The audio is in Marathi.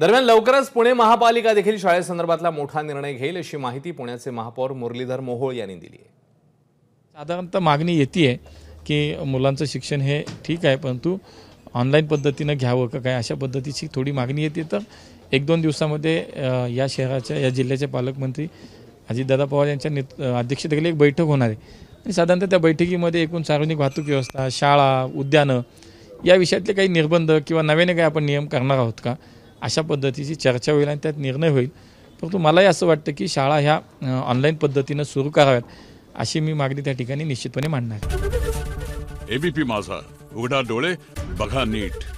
दरम्यान लवकरच पुणे महापालिका देखील शाळेसंदर्भातला मोठा निर्णय घेईल अशी माहिती पुण्याचे महापौर मुरलीधर मोहोळ यांनी दिली आहे साधारणतः मागणी येते की मुलांचं शिक्षण हे ठीक आहे परंतु ऑनलाईन पद्धतीनं घ्यावं का काय अशा पद्धतीची थोडी मागणी येते तर एक दोन दिवसामध्ये या शहराच्या या जिल्ह्याचे पालकमंत्री अजितदादा पवार यांच्या नेत अध्यक्षतेखाली एक बैठक होणार आहे आणि साधारणतः त्या बैठकीमध्ये एकूण सार्वजनिक वाहतूक व्यवस्था शाळा उद्यानं या विषयातले काही निर्बंध किंवा नव्याने काही आपण नियम करणार आहोत का अशा पद्धतीची चर्चा होईल आणि त्यात निर्णय होईल परंतु मलाही असं वाटतं की शाळा ह्या ऑनलाईन पद्धतीनं सुरू कराव्यात अशी मी मागणी त्या ठिकाणी निश्चितपणे मांडणार एबीपी माझा उघडा डोळे बघा नीट